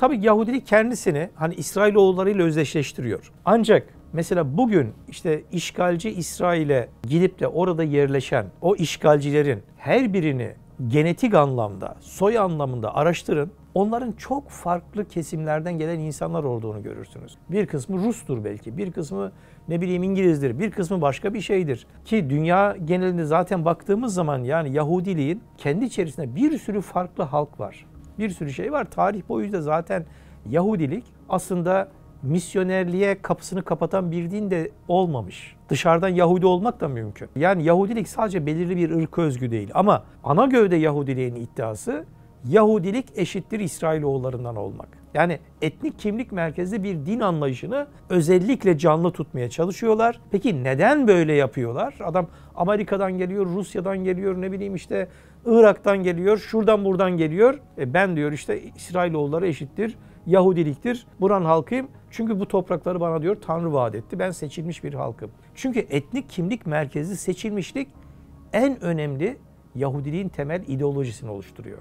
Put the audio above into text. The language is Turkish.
Tabii Yahudilik kendisini hani İsrailoğullarıyla özdeşleştiriyor. Ancak mesela bugün işte işgalci İsrail'e gidip de orada yerleşen o işgalcilerin her birini genetik anlamda, soy anlamında araştırın. Onların çok farklı kesimlerden gelen insanlar olduğunu görürsünüz. Bir kısmı Rus'tur belki, bir kısmı ne bileyim İngiliz'dir, bir kısmı başka bir şeydir. Ki dünya genelinde zaten baktığımız zaman yani Yahudiliğin kendi içerisinde bir sürü farklı halk var bir sürü şey var. Tarih boyu da zaten Yahudilik aslında misyonerliğe kapısını kapatan bir din de olmamış. Dışarıdan Yahudi olmak da mümkün. Yani Yahudilik sadece belirli bir ırk özgü değil ama ana gövde Yahudiliğin iddiası Yahudilik eşittir İsrailoğullarından olmak. Yani etnik kimlik merkezli bir din anlayışını özellikle canlı tutmaya çalışıyorlar. Peki neden böyle yapıyorlar? Adam Amerika'dan geliyor, Rusya'dan geliyor, ne bileyim işte Irak'tan geliyor, şuradan buradan geliyor. E ben diyor işte İsrailoğulları eşittir, Yahudiliktir, buran halkıyım. Çünkü bu toprakları bana diyor Tanrı vaat etti. Ben seçilmiş bir halkım. Çünkü etnik kimlik merkezli seçilmişlik en önemli Yahudiliğin temel ideolojisini oluşturuyor.